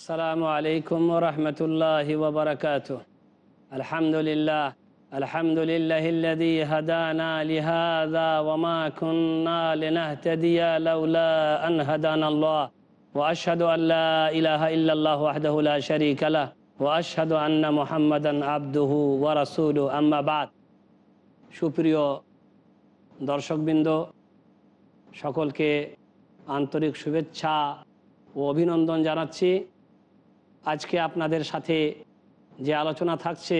السلام عليكم ورحمة الله وبركاته الحمد لله الحمد لله الذي هدانا لهذا وما كنا لنهتدي لولا أن هدانا الله وأشهد أن لا إله إلا الله وحده لا شريك له وأشهد أن محمدا عبده ورسوله أما بعد সুপ্রিয় দর্শকবৃন্দ সকলকে আন্তরিক শুভেচ্ছা ও অভিনন্দন জানাচ্ছি আজকে আপনাদের সাথে যে আলোচনা থাকছে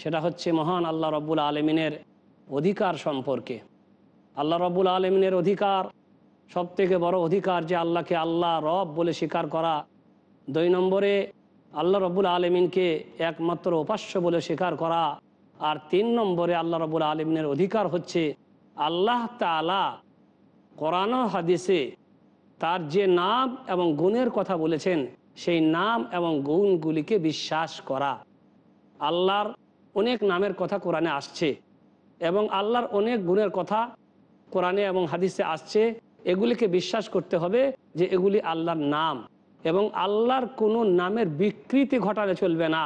সেটা হচ্ছে মহান আল্লাহ রব্বুল আলমিনের অধিকার সম্পর্কে আল্লাহ রব্বুল আলমিনের অধিকার সব থেকে বড়ো অধিকার যে আল্লাহকে আল্লাহ রব বলে স্বীকার করা দুই নম্বরে আল্লাহ রব্বুল আলমিনকে একমাত্র উপাস্য বলে স্বীকার করা আর তিন নম্বরে আল্লাহ রবুল আলমিনের অধিকার হচ্ছে আল্লাহ তালা কোরআন হাদিসে তার যে নাম এবং গুণের কথা বলেছেন সেই নাম এবং গুণগুলিকে বিশ্বাস করা আল্লাহর অনেক নামের কথা কোরআনে আসছে এবং আল্লাহর অনেক গুণের কথা কোরআনে এবং হাদিসে আসছে এগুলিকে বিশ্বাস করতে হবে যে এগুলি আল্লাহর নাম এবং আল্লাহর কোনো নামের বিকৃতি ঘটালে চলবে না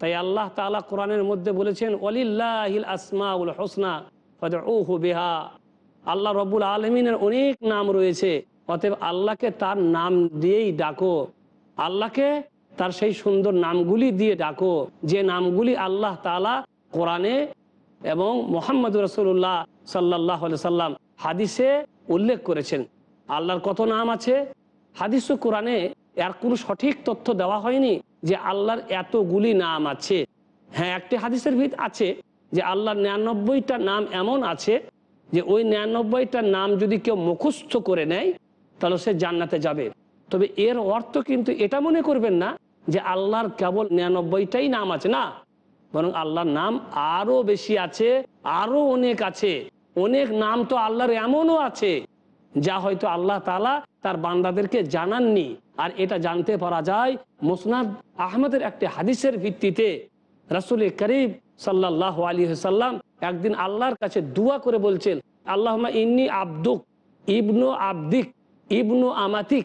তাই আল্লাহ তালা কোরআনের মধ্যে বলেছেন অলিল্লাহিল আসমাউল হোসনা ওহু বিহা আল্লাহ রবুল আলমিনের অনেক নাম রয়েছে অতএব আল্লাহকে তার নাম দিয়েই ডাকো আল্লাহকে তার সেই সুন্দর নামগুলি দিয়ে ডাকো যে নামগুলি আল্লাহ তালা কোরআনে এবং মোহাম্মদ রসুল্লাহ সাল্লাহ সাল্লাম হাদিসে উল্লেখ করেছেন আল্লাহর কত নাম আছে হাদিস কোরআনে এর কোনো সঠিক তথ্য দেওয়া হয়নি যে আল্লাহর এতগুলি নাম আছে হ্যাঁ একটি হাদিসের ভিত আছে যে আল্লাহর নিরানব্বইটা নাম এমন আছে যে ওই নিরানব্বইটা নাম যদি কেউ মুখস্থ করে নেয় তাহলে সে জান্নাতে যাবে তবে এর অর্থ কিন্তু এটা মনে করবেন না যে আল্লাহর কেবল নিরানব্বইটাই নাম আছে না বরং আল্লাহর নাম আরও বেশি আছে আরও অনেক আছে অনেক নাম তো আল্লাহর এমনও আছে যা হয়তো আল্লাহ তালা তার বান্দাদেরকে জানাননি আর এটা জানতে পারা যায় মোসনাদ আহমদের একটি হাদিসের ভিত্তিতে রাসুল করিব সাল্লাহ আলী সাল্লাম একদিন আল্লাহর কাছে দুয়া করে বলছেন আল্লাহ ইন্নি আব্দুক ইবনু আব্দিক ইবনু আমাতিক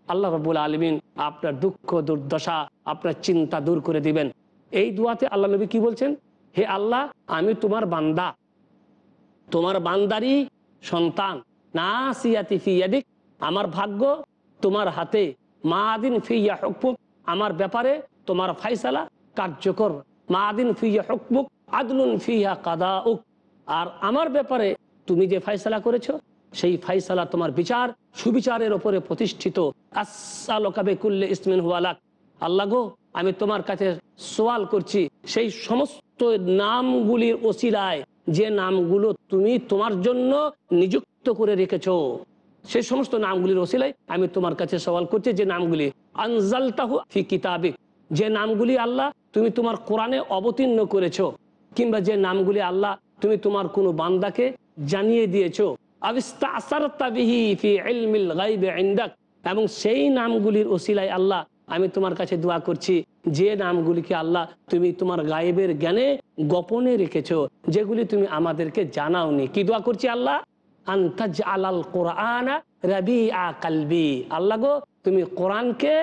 আল্লাহ রবুল আলমিন আপনার দুঃখ দুর্দশা আপনার চিন্তা দূর করে দিবেন এই দুয়াতে আল্লাহ নবী কি বলছেন হে আল্লাহ আমি তোমার বান্দা তোমার বান্দারই সন্তান না সিয়াতি ফিয়াদিক আমার ভাগ্য তোমার হাতে মা আদিন ফিয়া হকবুক আমার ব্যাপারে তোমার ফাইসালা কার্যকর মা আদিন ফিয়া হকবুক আদলুন ফিয়া কাদা উক আর আমার ব্যাপারে তুমি যে ফাইসালা করেছো সেই ফাইসালা তোমার বিচার সুবিচারের ওপরে প্রতিষ্ঠিত আসালোকাবে কুল্লে ইসমিন হুয়ালাক আল্লাহ গো আমি তোমার কাছে সোয়াল করছি সেই সমস্ত নামগুলির ওসিলায় যে নামগুলো তুমি তোমার জন্য নিযুক্ত করে রেখেছ সেই সমস্ত নামগুলির ওসিলায় আমি তোমার কাছে সওয়াল করছি যে নামগুলি আনজালতাহু ফি কিতাবিক যে নামগুলি আল্লাহ তুমি তোমার কোরআনে অবতীর্ণ করেছ কিংবা যে নামগুলি আল্লাহ তুমি তোমার কোনো বান্দাকে জানিয়ে দিয়েছো এবং সেই নামগুলির ওসিলাই আল্লাহ আমি তোমার কাছে দোয়া করছি যে নামগুলিকে আল্লাহ তুমি তোমার গায়েবের জ্ঞানে গোপনে রেখেছো যেগুলি তুমি আমাদেরকে জানাওনি কি দোয়া করছি আল্লাহ আন্তাজ আলাল কোরআনা রবি আ কালবি আল্লাহ গো তুমি কোরআনকে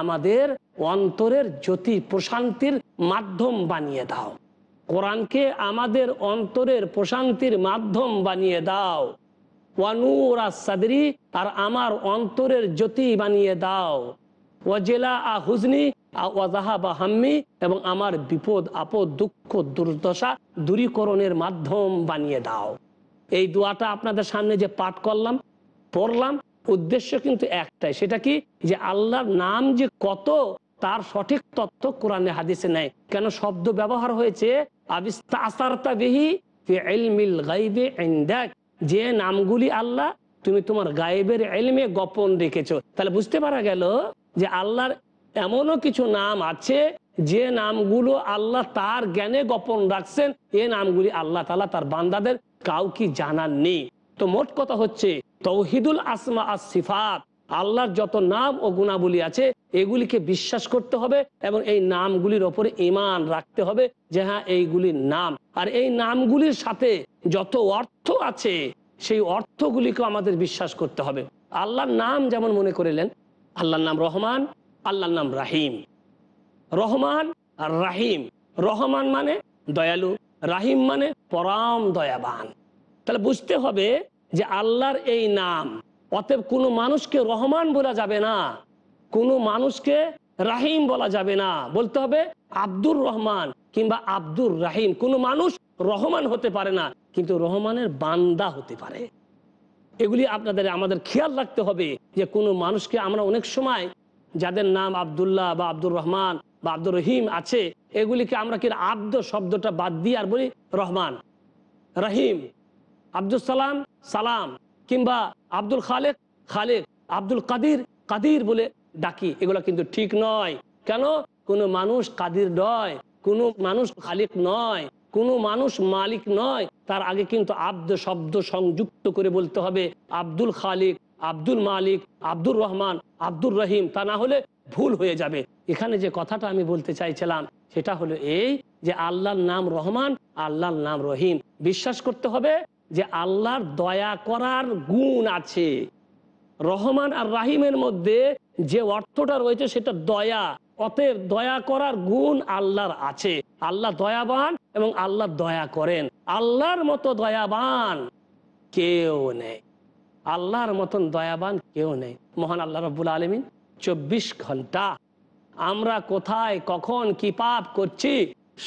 আমাদের অন্তরের জ্যোতি প্রশান্তির মাধ্যম বানিয়ে দাও কোরআনকে আমাদের অন্তরের প্রশান্তির মাধ্যম বানিয়ে দাও সাদরি আর আমার অন্তরের জ্যোতি বানিয়ে দাও ওয়াজেলা আ হুজনি হাম্মি এবং আমার বিপদ আপদ দুঃখ দুর্দশা দূরীকরণের মাধ্যম বানিয়ে দাও এই দোয়াটা আপনাদের সামনে যে পাঠ করলাম পড়লাম উদ্দেশ্য কিন্তু একটাই সেটা কি যে আল্লাহর নাম যে কত তার সঠিক তথ্য কোরআনে হাদিসে নেয় কেন শব্দ ব্যবহার হয়েছে আবিস্তা আসারতা বিহি ফি ইলমিল গাইবে যে নামগুলি আল্লাহ তুমি তোমার গায়েবের এলমে গোপন রেখেছ তাহলে বুঝতে পারা গেল যে আল্লাহর এমনও কিছু নাম আছে যে নামগুলো আল্লাহ তার জ্ঞানে গোপন রাখছেন এ নামগুলি আল্লাহ তালা তার বান্দাদের কাউকে জানার নেই তো মোট কথা হচ্ছে তৌহিদুল আসমা আর সিফাত আল্লাহর যত নাম ও গুণাবলী আছে এগুলিকে বিশ্বাস করতে হবে এবং এই নামগুলির ওপরে ইমান রাখতে হবে যে হ্যাঁ এইগুলির নাম আর এই নামগুলির সাথে যত অর্থ আছে সেই অর্থগুলিকে আমাদের বিশ্বাস করতে হবে আল্লাহর নাম যেমন মনে করিলেন আল্লাহর নাম রহমান আল্লাহর নাম রাহিম রহমান আর রাহিম রহমান মানে দয়ালু রাহিম মানে পরাম দয়াবান তাহলে বুঝতে হবে যে আল্লাহর এই নাম অতএব কোনো মানুষকে রহমান বলা যাবে না কোনো মানুষকে রাহিম বলা যাবে না বলতে হবে আব্দুর রহমান কিংবা আব্দুর রাহিম কোনো মানুষ রহমান হতে পারে না কিন্তু রহমানের বান্দা হতে পারে এগুলি আপনাদের আমাদের খেয়াল রাখতে হবে যে কোনো মানুষকে আমরা অনেক সময় যাদের নাম আবদুল্লাহ বা আব্দুর রহমান বা আব্দুর রহিম আছে এগুলিকে আমরা কি আব্দ শব্দটা বাদ দিয়ে আর বলি রহমান রহিম আব্দুল সালাম সালাম কিংবা আব্দুল খালেক খালেক আব্দুল কাদির কাদির বলে ডাকি এগুলো কিন্তু ঠিক নয় কেন কোনো মানুষ কাদির নয় কোনো মানুষ খালিক নয় কোনো মানুষ মালিক নয় তার আগে কিন্তু আব্দ শব্দ সংযুক্ত করে বলতে হবে আব্দুল খালিক আব্দুল মালিক আব্দুর রহমান আব্দুর রহিম তা না হলে ভুল হয়ে যাবে এখানে যে কথাটা আমি বলতে চাইছিলাম সেটা হলো এই যে আল্লাহর নাম রহমান আল্লাহর নাম রহিম বিশ্বাস করতে হবে যে আল্লাহর দয়া করার গুণ আছে রহমান আর রাহিমের মধ্যে যে অর্থটা রয়েছে সেটা দয়া অতএব দয়া করার গুণ আল্লাহর আছে আল্লাহ দয়াবান এবং আল্লাহ দয়া করেন আল্লাহর মতো দয়াবান কেউ নেই আল্লাহর মতন দয়াবান কেউ নেই মহান আল্লাহ রব্বুল আলমিন চব্বিশ ঘন্টা আমরা কোথায় কখন কি পাপ করছি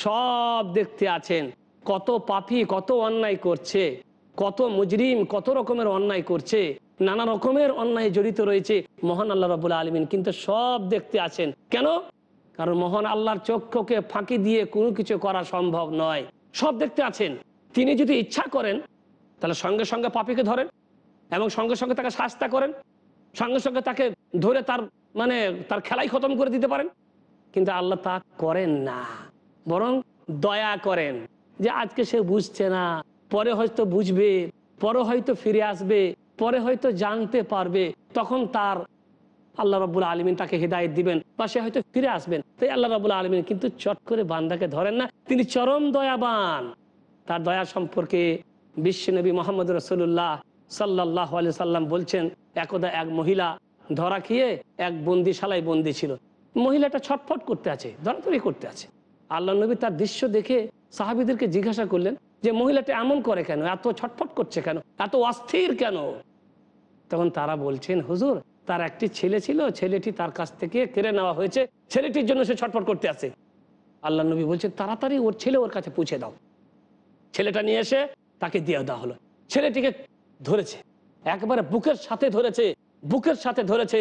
সব দেখতে আছেন কত পাপি কত অন্যায় করছে কত মুজরিম কত রকমের অন্যায় করছে নানা রকমের অন্যায় জড়িত রয়েছে মহান আল্লাহ রবুল্লা আলমিন কিন্তু সব দেখতে আছেন কেন কারণ মহান আল্লাহর চক্ষকে ফাঁকি দিয়ে কোনো কিছু করা সম্ভব নয় সব দেখতে আছেন তিনি যদি ইচ্ছা করেন তাহলে সঙ্গে সঙ্গে পাপিকে ধরেন এবং সঙ্গে সঙ্গে তাকে শাস্তা করেন সঙ্গে সঙ্গে তাকে ধরে তার মানে তার খেলাই খতম করে দিতে পারেন কিন্তু আল্লাহ তা করেন না বরং দয়া করেন যে আজকে সে বুঝছে না পরে হয়তো বুঝবে পরে হয়তো ফিরে আসবে পরে হয়তো জানতে পারবে তখন তার আল্লাহ রাবুল আলমিন তাকে হৃদায়ত দিবেন বা সে হয়তো ফিরে আসবেন তাই আল্লাহ রাবুল আলমিন কিন্তু চট করে বান্দাকে ধরেন না তিনি চরম দয়াবান তার দয়া সম্পর্কে বিশ্বনবী মোহাম্মদ রসুল্লাহ সাল্লাহ সাল্লাম বলছেন একদা এক মহিলা ধরা খেয়ে এক বন্দিশালায় বন্দি ছিল মহিলাটা ছটফট করতে আছে ধরাধরি করতে আছে আল্লাহ নবী তার দৃশ্য দেখে সাহাবিদেরকে জিজ্ঞাসা করলেন যে মহিলাটা এমন করে কেন এত ছটফট করছে কেন এত অস্থির কেন তখন তারা বলছেন হুজুর তার একটি ছেলে ছিল ছেলেটি তার কাছ থেকে কেড়ে নেওয়া হয়েছে ছেলেটির জন্য সে ছটফট করতে আছে আল্লাহ নবী বলছে তাড়াতাড়ি ওর ছেলে ওর কাছে পুছে দাও ছেলেটা নিয়ে এসে তাকে দিয়ে দেওয়া হলো ছেলেটিকে ধরেছে একবারে বুকের সাথে ধরেছে বুকের সাথে ধরেছে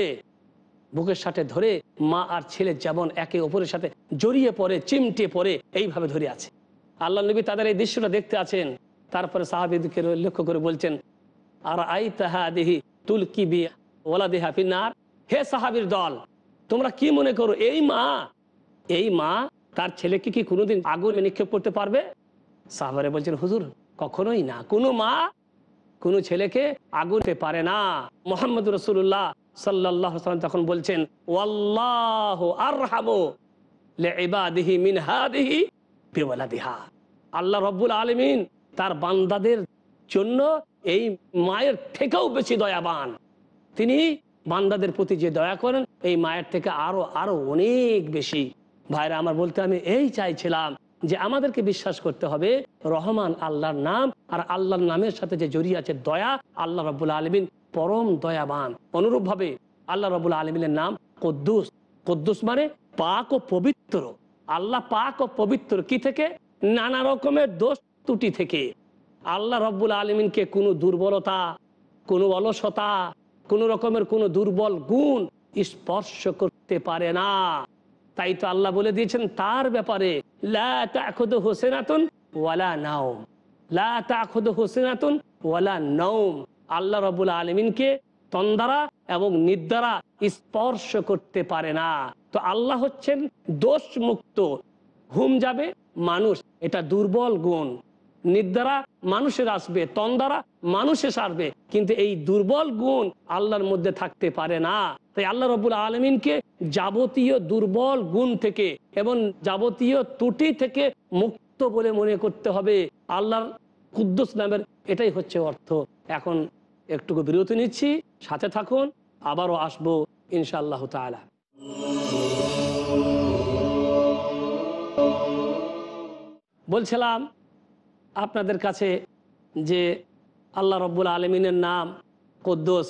বুকের সাথে ধরে মা আর ছেলে যেমন একে অপরের সাথে জড়িয়ে পড়ে চিমটে পড়ে এইভাবে ধরে আছে আল্লাহ নবী তাদের এই দৃশ্যটা দেখতে আছেন তারপরে সাহাবিদকে লক্ষ্য করে বলছেন আর আই তাহা দেহি তুল কি বি ওলা দেহা ফিনার হে সাহাবির দল তোমরা কি মনে করো এই মা এই মা তার ছেলেকে কি কোনোদিন আগুনে নিক্ষেপ করতে পারবে সাহাবারে বলছেন হুজুর কখনোই না কোনো মা কোনো ছেলেকে আগুনতে পারে না মোহাম্মদ রসুল্লাহ সাল্লাহ তখন বলছেন ওয়াল্লাহ আর হামো লে এবাদিহি মিনহাদিহি বেওয়ালা দেহা আল্লাহ রব্বুল আলমিন তার বান্দাদের জন্য এই মায়ের থেকেও বেশি দয়াবান তিনি বান্দাদের প্রতি যে দয়া করেন এই মায়ের থেকে আরও আরও অনেক বেশি ভাইরা আমার বলতে আমি এই চাইছিলাম যে আমাদেরকে বিশ্বাস করতে হবে রহমান আল্লাহর নাম আর আল্লাহর নামের সাথে যে জড়িয়ে আছে দয়া আল্লাহ রবুল আলমিন পরম দয়াবান অনুরূপভাবে আল্লাহ রবুল আলমিনের নাম কদ্দুস কদ্দুস মানে পাক ও পবিত্র আল্লাহ পাক ও পবিত্র কি থেকে নানা রকমের দোষ ত্রুটি থেকে আল্লাহ রব্বুল আলমিনকে কোনো দুর্বলতা কোনো অলসতা কোনো রকমের কোনো দুর্বল গুণ স্পর্শ করতে পারে না তাই তো আল্লাহ বলে দিয়েছেন তার ব্যাপারে ওয়ালা ওয়ালা নৌম আল্লাহ রবুল আলমিনকে তন্দারা এবং নিদ্দারা স্পর্শ করতে পারে না তো আল্লাহ হচ্ছেন দোষ মুক্ত হুম যাবে মানুষ এটা দুর্বল গুণ নির্দারা মানুষের আসবে তন্দারা মানুষে সারবে কিন্তু এই দুর্বল গুণ আল্লাহর মধ্যে থাকতে পারে না তাই আল্লাহ রবুল আলমিনকে যাবতীয় দুর্বল গুণ থেকে এবং যাবতীয় ত্রুটি থেকে মুক্ত বলে মনে করতে হবে আল্লাহর কুদ্দুস নামের এটাই হচ্ছে অর্থ এখন একটুকু বিরতি নিচ্ছি সাথে থাকুন আবারও আসবো ইনশাআল্লাহ তালা বলছিলাম আপনাদের কাছে যে আল্লাহ রব্বুল আলমিনের নাম কুদ্দোস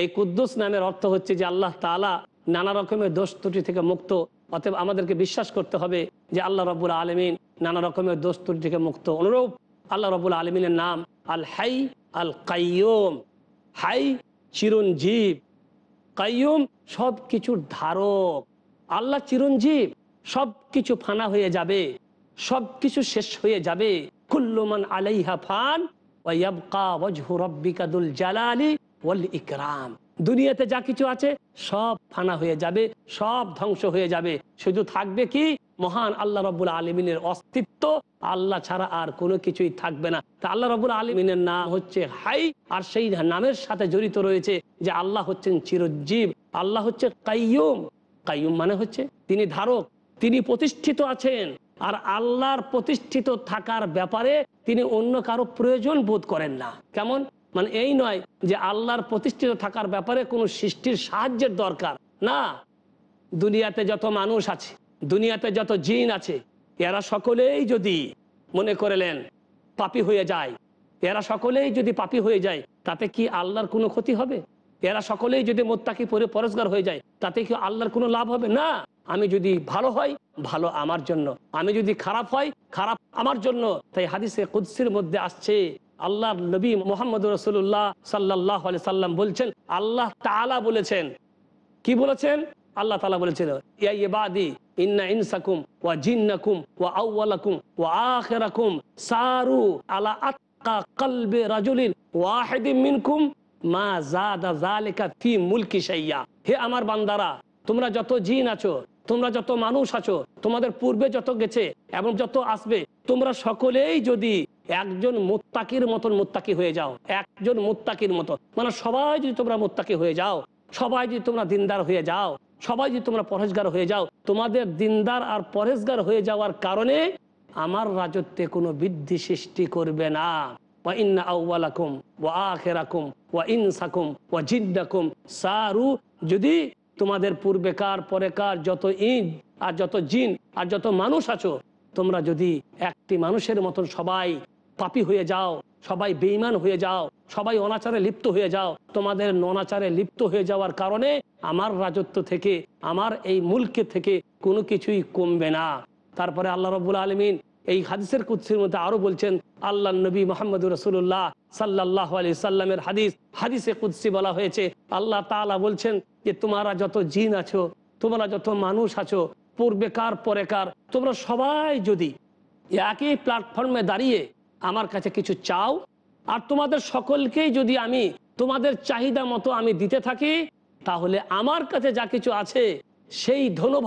এই কুদ্দোস নামের অর্থ হচ্ছে যে আল্লাহ তালা নানা রকমের দোষ ত্রুটি থেকে মুক্ত অতএব আমাদেরকে বিশ্বাস করতে হবে যে আল্লাহ রব্বুল আলমিন নানা রকমের দোষ ত্রুটি থেকে মুক্ত অনুরূপ আল্লাহ রবুল আলমিনের নাম আল হাই আল কাইয়ম হাই চিরঞ্জীব কাইয়ম সব কিছুর ধারক আল্লাহ চিরঞ্জীব সব কিছু ফানা হয়ে যাবে সব কিছু শেষ হয়ে যাবে কুল্লুমান আলাইহা ফান ইকরাম দুনিয়াতে যা কিছু আছে সব ফানা হয়ে যাবে সব ধ্বংস হয়ে যাবে শুধু থাকবে কি মহান আল্লাহ রবুল আলমিনের অস্তিত্ব আল্লাহ ছাড়া আর কোনো কিছুই থাকবে না তা আল্লাহ রবুল আলমিনের নাম হচ্ছে হাই আর সেই নামের সাথে জড়িত রয়েছে যে আল্লাহ হচ্ছেন চিরঞ্জীব আল্লাহ হচ্ছে কাইয়ুম কাইয়ুম মানে হচ্ছে তিনি ধারক তিনি প্রতিষ্ঠিত আছেন আর আল্লাহর প্রতিষ্ঠিত থাকার ব্যাপারে তিনি অন্য কারো প্রয়োজন বোধ করেন না কেমন মানে এই নয় যে আল্লাহর প্রতিষ্ঠিত থাকার ব্যাপারে কোনো সৃষ্টির সাহায্যের দরকার না দুনিয়াতে যত মানুষ আছে দুনিয়াতে যত জিন আছে এরা সকলেই যদি মনে করলেন পাপি হয়ে যায় এরা সকলেই যদি পাপি হয়ে যায় তাতে কি আল্লাহর কোনো ক্ষতি হবে এরা সকলেই যদি মোত্তাকি পরে পরস্কার হয়ে যায় তাতে কি আল্লাহর কোনো লাভ হবে না আমি যদি ভালো হয় ভালো আমার জন্য আমি যদি খারাপ হয় খারাপ আমার জন্য তাই হাদিসে কুদ্সির মধ্যে আসছে আল্লাহ নবী মোহাম্মদ রসুল্লাহ সাল্লাহ সাল্লাম বলছেন আল্লাহ তালা বলেছেন কি বলেছেন আল্লাহ তালা বলেছিল ওয়া সারু মিনকুম মা হে আমার বান্দারা তোমরা যত জিন আছো তোমরা যত মানুষ আছো তোমাদের পূর্বে যত গেছে এবং যত আসবে তোমরা সকলেই যদি একজন মোত্তাকির মতন মোত্তাকি হয়ে যাও একজন মোত্তাকির মতন মানে সবাই যদি তোমরা মোত্তাকি হয়ে যাও সবাই যদি তোমরা দিনদার হয়ে যাও সবাই যদি তোমরা পরেশগার হয়ে যাও তোমাদের দিনদার আর পরেশগার হয়ে যাওয়ার কারণে আমার রাজত্বে কোনো বৃদ্ধি সৃষ্টি করবে না ওয়া ইন্না ওয়া ওয়া ইনসাকুম ওয়া জিদ্দাকুম সারু যদি তোমাদের পূর্বেকার পরেকার যত ইন আর যত জিন আর যত মানুষ আছো তোমরা যদি একটি মানুষের মতন সবাই পাপি হয়ে যাও সবাই বেইমান হয়ে যাও সবাই অনাচারে লিপ্ত হয়ে যাও তোমাদের ননাচারে লিপ্ত হয়ে যাওয়ার কারণে আমার রাজত্ব থেকে আমার এই মুলকে থেকে কোনো কিছুই কমবে না তারপরে আল্লাহ রবুল আলমিন এই হাদিসের কুৎসির মধ্যে আরো বলছেন আল্লাহ নবী মোহাম্মদ রসুল্লাহ সাল্লাহ আলি সাল্লামের হাদিস হাদিসে কুৎসি বলা হয়েছে আল্লাহ তালা বলছেন যে তোমরা যত জিন আছো তোমরা যত মানুষ আছো পূর্বেকার কার তোমরা সবাই যদি একই প্ল্যাটফর্মে দাঁড়িয়ে আমার কাছে কিছু চাও আর তোমাদের সকলকেই যদি আমি তোমাদের চাহিদা মতো আমি দিতে থাকি তাহলে আমার কাছে যা কিছু আছে সেই ধনু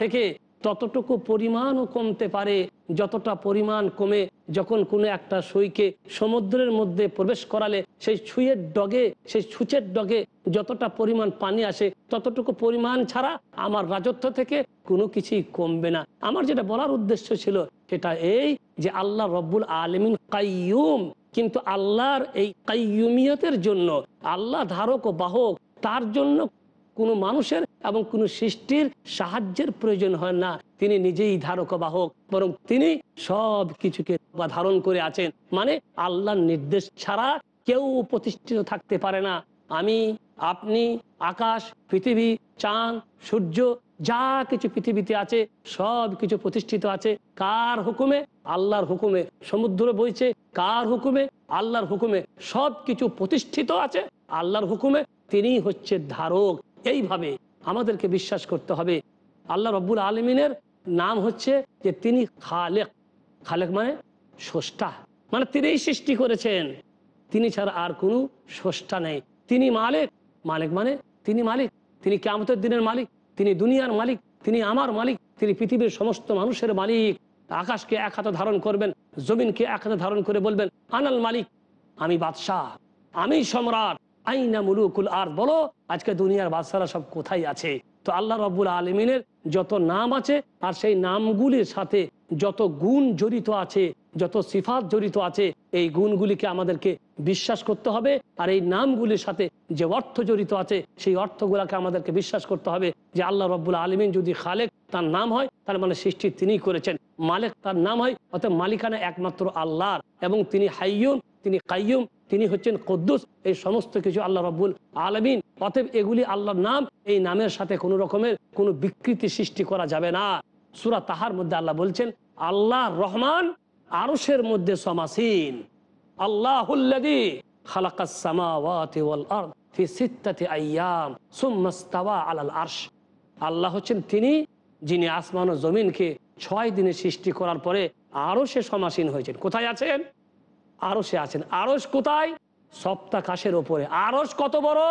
থেকে ততটুকু পরিমাণও কমতে পারে যতটা পরিমাণ কমে যখন কোনো একটা সইকে সমুদ্রের মধ্যে প্রবেশ করালে সেই ছুঁয়ের ডগে সেই ছুঁচের ডগে যতটা পরিমাণ পানি আসে ততটুকু পরিমাণ ছাড়া আমার রাজত্ব থেকে কোনো কিছুই কমবে না আমার যেটা বলার উদ্দেশ্য ছিল সেটা এই যে আল্লাহ রব্বুল আলমিন কাইয়ুম কিন্তু আল্লাহর এই কাইয়ুমিয়তের জন্য আল্লাহ ধারক ও বাহক তার জন্য কোনো মানুষের এবং কোনো সৃষ্টির সাহায্যের প্রয়োজন হয় না তিনি নিজেই ধারক বাহক বরং তিনি সব কিছুকে ধারণ করে আছেন মানে আল্লাহর নির্দেশ ছাড়া কেউ প্রতিষ্ঠিত থাকতে পারে না আমি আপনি আকাশ পৃথিবী চাঁদ সূর্য যা কিছু পৃথিবীতে আছে সব কিছু প্রতিষ্ঠিত আছে কার হুকুমে আল্লাহর হুকুমে সমুদ্র বইছে কার হুকুমে আল্লাহর হুকুমে সব কিছু প্রতিষ্ঠিত আছে আল্লাহর হুকুমে তিনি হচ্ছে ধারক এইভাবে আমাদেরকে বিশ্বাস করতে হবে আল্লাহ রব্বুল আলমিনের নাম হচ্ছে যে তিনি খালেক খালেক মানে ষষ্ঠা মানে তিনিই সৃষ্টি করেছেন তিনি ছাড়া আর কোনো ষষ্ঠা নেই তিনি মালিক মালিক মানে তিনি মালিক তিনি কেমতের দিনের মালিক তিনি দুনিয়ার মালিক তিনি আমার মালিক তিনি পৃথিবীর সমস্ত মানুষের মালিক আকাশকে এক হাতে ধারণ করবেন জমিনকে এক হাতে ধারণ করে বলবেন আনাল মালিক আমি বাদশাহ আমি সম্রাট আইনা আর বলো আজকে দুনিয়ার বাদশারা সব কোথায় আছে তো আল্লাহ রব্বুল আলমিনের যত নাম আছে আর সেই নামগুলির সাথে যত গুণ জড়িত আছে যত সিফাত জড়িত আছে এই গুণগুলিকে আমাদেরকে বিশ্বাস করতে হবে আর এই নামগুলির সাথে যে অর্থ জড়িত আছে সেই অর্থগুলাকে আমাদেরকে বিশ্বাস করতে হবে যে আল্লাহ রব্বুল আলমিন যদি খালেক তার নাম হয় তার মানে সৃষ্টি তিনি করেছেন মালেক তার নাম হয় অর্থাৎ মালিকানা একমাত্র আল্লাহর এবং তিনি হাইয়ুম তিনি কাইয়ুম তিনি হচ্ছেন কদ্দুস এই সমস্ত কিছু আল্লাহ রব্বুল আলমিন অতএব এগুলি আল্লাহর নাম এই নামের সাথে কোনো রকমের কোনো বিকৃতি সৃষ্টি করা যাবে না সুরা তাহার মধ্যে আল্লাহ বলছেন আল্লাহ রহমান আরসের মধ্যে সমাসীন আল্লাহুল্লাদি আল্লাহ হচ্ছেন তিনি যিনি আসমান ও জমিনকে ছয় দিনে সৃষ্টি করার পরে আরো সে সমাসীন হয়েছেন কোথায় আছেন আরো সে আছেন আরস কোথায় সপ্তাকাশের ওপরে আরস কত বড়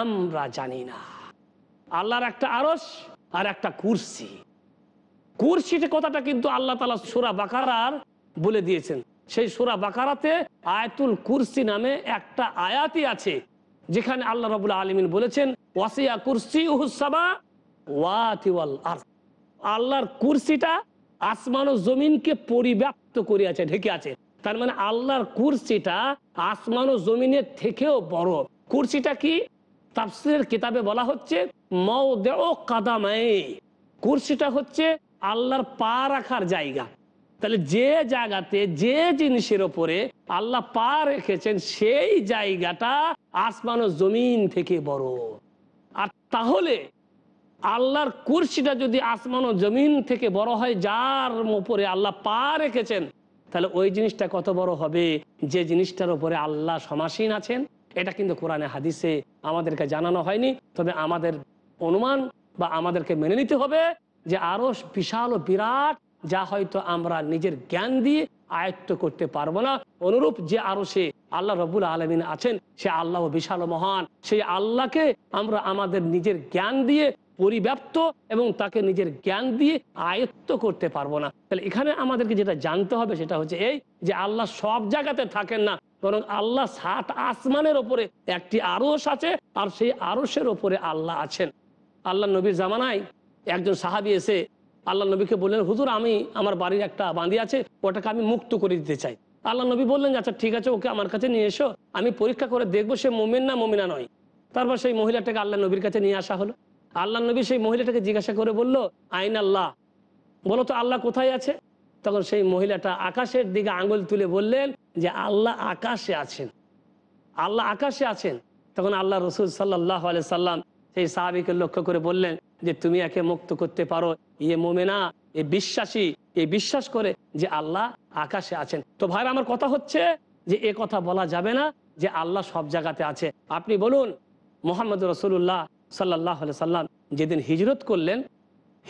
আমরা জানি না আল্লাহর একটা আরস আর একটা কুর্সি কুর্সিটা কথাটা কিন্তু আল্লাহ তালা সুরা বাকারার বলে দিয়েছেন সেই সুরা বাকারাতে আয়াতুল কুরসি নামে একটা আয়াতই আছে যেখানে আল্লাহ রবুল্লা আলমিন বলেছেন ওয়াসিয়া কুরসি উহুসামা ওয়াতিওয়াল আর আল্লাহর কুরসিটা আসমান ও জমিনকে পরিব্যাপ্ত করিয়াছে ঢেকে আছে তার মানে আল্লাহর কুরসিটা আসমান ও জমিনের থেকেও বড় কুরসিটা কি তাফসিরের কিতাবে বলা হচ্ছে কুরসিটা হচ্ছে আল্লাহর পা রাখার জায়গা তাহলে যে জায়গাতে যে জিনিসের ওপরে আল্লাহ পা রেখেছেন সেই জায়গাটা আসমান ও জমিন থেকে বড় আর তাহলে আল্লাহর কুরসিটা যদি আসমান ও জমিন থেকে বড় হয় যার উপরে আল্লাহ পা রেখেছেন তাহলে ওই জিনিসটা কত বড় হবে যে জিনিসটার উপরে আল্লাহ সমাসীন আছেন এটা কিন্তু কোরআনে হাদিসে আমাদেরকে জানানো হয়নি তবে আমাদের অনুমান বা আমাদেরকে মেনে নিতে হবে যে আরো বিশাল ও বিরাট যা হয়তো আমরা নিজের জ্ঞান দিয়ে আয়ত্ত করতে পারবো না অনুরূপ যে আরো সে আল্লাহ রবুল আলমিন আছেন সে আল্লাহ বিশাল মহান সেই আল্লাহকে আমরা আমাদের নিজের জ্ঞান দিয়ে পরিব্যাপ্ত এবং তাকে নিজের জ্ঞান দিয়ে আয়ত্ত করতে পারবো না তাহলে এখানে আমাদেরকে যেটা জানতে হবে সেটা হচ্ছে এই যে আল্লাহ সব জায়গাতে থাকেন না বরং আল্লাহ সাত আসমানের ওপরে একটি আরস আছে আর সেই আরসের ওপরে আল্লাহ আছেন আল্লাহ নবীর জামানায় একজন সাহাবি এসে আল্লাহ নবীকে বললেন হুজুর আমি আমার বাড়ির একটা বাঁধি আছে ওটাকে আমি মুক্ত করে দিতে চাই আল্লাহ নবী বললেন আচ্ছা ঠিক আছে ওকে আমার কাছে নিয়ে এসো আমি পরীক্ষা করে দেখবো সে মোমেন না মোমিনা নয় তারপর সেই মহিলাটাকে আল্লাহ নবীর কাছে নিয়ে আসা হলো আল্লাহ নবী সেই মহিলাটাকে জিজ্ঞাসা করে বলল আইন আল্লাহ বলো তো আল্লাহ কোথায় আছে তখন সেই মহিলাটা আকাশের দিকে আঙুল তুলে বললেন যে আল্লাহ আকাশে আছেন আল্লাহ আকাশে আছেন তখন আল্লাহ রসুল সাল্লাহ সাল্লাম সেই সাহাবিকে লক্ষ্য করে বললেন যে তুমি একে মুক্ত করতে পারো ইয়ে মোমেনা এ বিশ্বাসী এ বিশ্বাস করে যে আল্লাহ আকাশে আছেন তো ভাইরা আমার কথা হচ্ছে যে এ কথা বলা যাবে না যে আল্লাহ সব জায়গাতে আছে আপনি বলুন মোহাম্মদ রসুল্লাহ সাল্লাহ সাল্লাম যেদিন হিজরত করলেন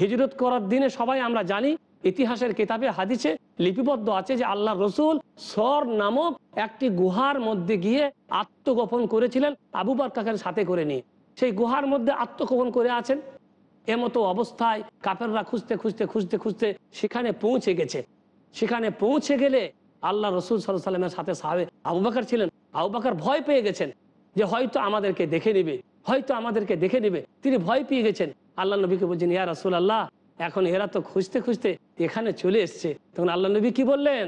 হিজরত করার দিনে সবাই আমরা জানি ইতিহাসের কিতাবে হাদিসে লিপিবদ্ধ আছে যে আল্লাহ রসুল সর নামক একটি গুহার মধ্যে গিয়ে আত্মগোপন করেছিলেন আবু বাক্কাকের সাথে করে নিয়ে সেই গুহার মধ্যে আত্মগোপন করে আছেন এমতো অবস্থায় কাপেররা খুঁজতে খুঁজতে খুঁজতে খুঁজতে সেখানে পৌঁছে গেছে সেখানে পৌঁছে গেলে আল্লাহ রসুল সাল্লাহ সাল্লামের সাথে সাহেব আবু বাকার ছিলেন আবু বাকার ভয় পেয়ে গেছেন যে হয়তো আমাদেরকে দেখে নিবে হয়তো আমাদেরকে দেখে নেবে তিনি ভয় পেয়ে গেছেন আল্লাহ নবীকে বলছেন ইয়া রাসুল আল্লাহ এখন এরা তো খুঁজতে খুঁজতে এখানে চলে এসছে তখন আল্লাহ নবী কি বললেন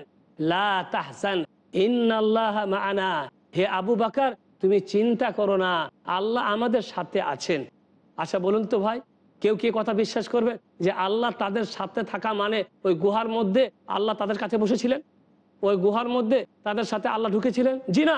মানা হে আবু বাকার তুমি চিন্তা করো না আল্লাহ আমাদের সাথে আছেন আচ্ছা বলুন তো ভাই কেউ কে কথা বিশ্বাস করবে যে আল্লাহ তাদের সাথে থাকা মানে ওই গুহার মধ্যে আল্লাহ তাদের কাছে বসেছিলেন ওই গুহার মধ্যে তাদের সাথে আল্লাহ ঢুকেছিলেন জি না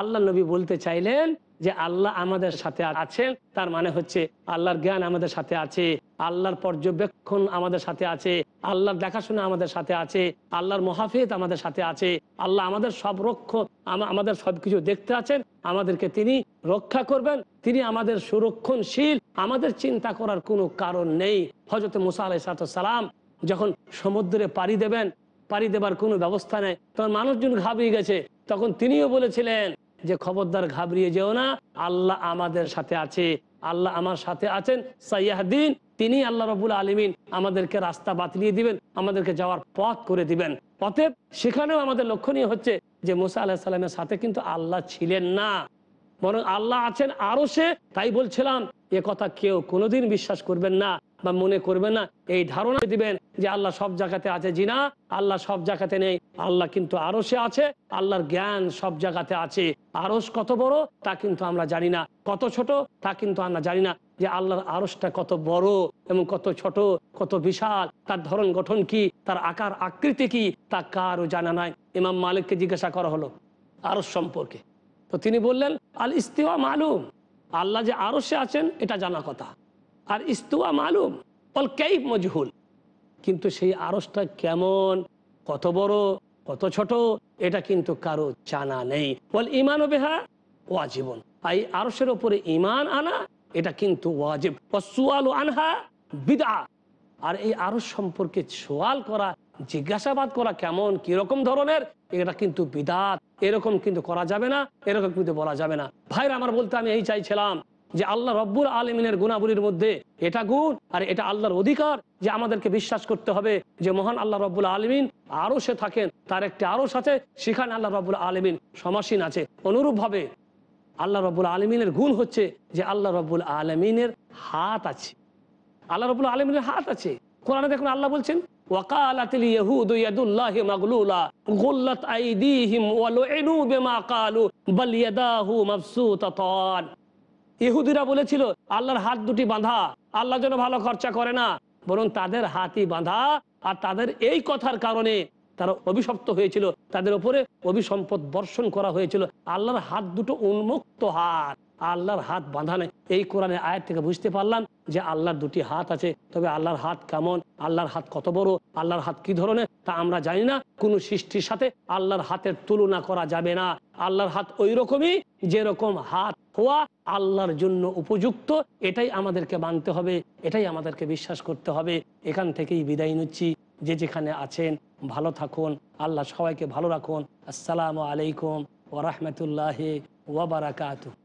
আল্লাহ নবী বলতে চাইলেন যে আল্লাহ আমাদের সাথে আছেন তার মানে হচ্ছে আল্লাহর জ্ঞান আমাদের সাথে আছে আল্লাহর পর্যবেক্ষণ আমাদের সাথে আছে আল্লাহর দেখাশোনা আমাদের সাথে আছে আল্লাহর মহাফিজ আমাদের সাথে আছে আল্লাহ আমাদের সব রক্ষ আমাদের কিছু দেখতে আছেন আমাদেরকে তিনি রক্ষা করবেন তিনি আমাদের সুরক্ষণশীল আমাদের চিন্তা করার কোনো কারণ নেই হজরত মুসা আলাইসালাম যখন সমুদ্রে পাড়ি দেবেন পাড়ি দেবার কোনো ব্যবস্থা নেই তখন মানুষজন ঘাবিয়ে গেছে তখন তিনিও বলেছিলেন যে খবরদার ঘাবড়িয়ে যেও না আল্লাহ আমাদের সাথে আছে আল্লাহ আমার সাথে আছেন সাইয়াহদ্দিন তিনি আল্লাহ রবুল আলমিন আমাদেরকে রাস্তা বাতলিয়ে দিবেন আমাদেরকে যাওয়ার পথ করে দিবেন অতএব সেখানেও আমাদের লক্ষণীয় হচ্ছে যে মোসা আল্লাহ সাল্লামের সাথে কিন্তু আল্লাহ ছিলেন না বরং আল্লাহ আছেন আরো সে তাই বলছিলাম এ কথা কেউ কোনোদিন বিশ্বাস করবেন না বা মনে করবে না এই ধারণা দিবেন যে আল্লাহ সব জায়গাতে আছে জিনা আল্লাহ সব জায়গাতে নেই আল্লাহ কিন্তু আরো সে আছে আল্লাহর জ্ঞান সব জায়গাতে আছে আরস কত বড় তা কিন্তু আমরা জানি না কত ছোট তা কিন্তু আমরা জানি না যে আল্লাহর আরসটা কত বড় এবং কত ছোট কত বিশাল তার ধরন গঠন কি তার আকার আকৃতি কি তা কারও জানা নাই ইমাম মালিককে জিজ্ঞাসা করা হলো আরস সম্পর্কে তো তিনি বললেন আল ইস্তিওয়া মালুম আল্লাহ যে আরসে আছেন এটা জানা কথা আর ইস্তুয়া মালুম অল কেইফ মজহুল কিন্তু সেই আরসটা কেমন কত বড় কত ছোট এটা কিন্তু কারো জানা নেই বল ইমান ও বেহা ওয়াজিবন আর এই আরসের ওপরে ইমান আনা এটা কিন্তু ওয়াজিব সুয়াল আনহা বিদা আর এই আরস সম্পর্কে সোয়াল করা জিজ্ঞাসাবাদ করা কেমন কিরকম ধরনের এটা কিন্তু বিদাত এরকম কিন্তু করা যাবে না এরকম কিন্তু বলা যাবে না ভাইরা আমার বলতে আমি এই চাইছিলাম যে আল্লাহ রব্বুল আলমিনের গুণাবলীর মধ্যে এটা গুণ আর এটা আল্লাহর অধিকার যে আমাদেরকে বিশ্বাস করতে হবে যে মহান আল্লাহ রব্বুল আলমিন আরও সে থাকেন তার একটি আরও সাথে সেখানে আল্লাহ রব্বুল আলমিন সমাসীন আছে অনুরূপভাবে আল্লাহ রব্বুল আলমিনের গুণ হচ্ছে যে আল্লাহ রব্বুল আলমিনের হাত আছে আল্লাহ রব্বুল আলমিনের হাত আছে কোরআনে দেখুন আল্লাহ বলছেন وقالت ইহুদিরা বলেছিল আল্লাহর হাত দুটি বাঁধা আল্লাহ যেন ভালো খরচা করে না বরং তাদের হাতই বাঁধা আর তাদের এই কথার কারণে তারা অভিশপ্ত হয়েছিল তাদের ওপরে অভিসম্পদ বর্ষণ করা হয়েছিল আল্লাহর হাত দুটো উন্মুক্ত হাত আল্লাহর হাত বাঁধা নেই এই কোরআনের আয়ের থেকে বুঝতে পারলাম যে আল্লাহর দুটি হাত আছে তবে আল্লাহর হাত কেমন আল্লাহর হাত কত বড় আল্লাহর হাত কি ধরনের তা আমরা জানি না কোনো সৃষ্টির সাথে আল্লাহর হাতের তুলনা করা যাবে না আল্লাহর হাত ওই রকমই যেরকম হাত হওয়া আল্লাহর জন্য উপযুক্ত এটাই আমাদেরকে মানতে হবে এটাই আমাদেরকে বিশ্বাস করতে হবে এখান থেকেই বিদায় নিচ্ছি যে যেখানে আছেন ভালো থাকুন আল্লাহ সবাইকে ভালো রাখুন আসসালামু আলাইকুম ওরহমতুল্লাহ ওবরাকাতু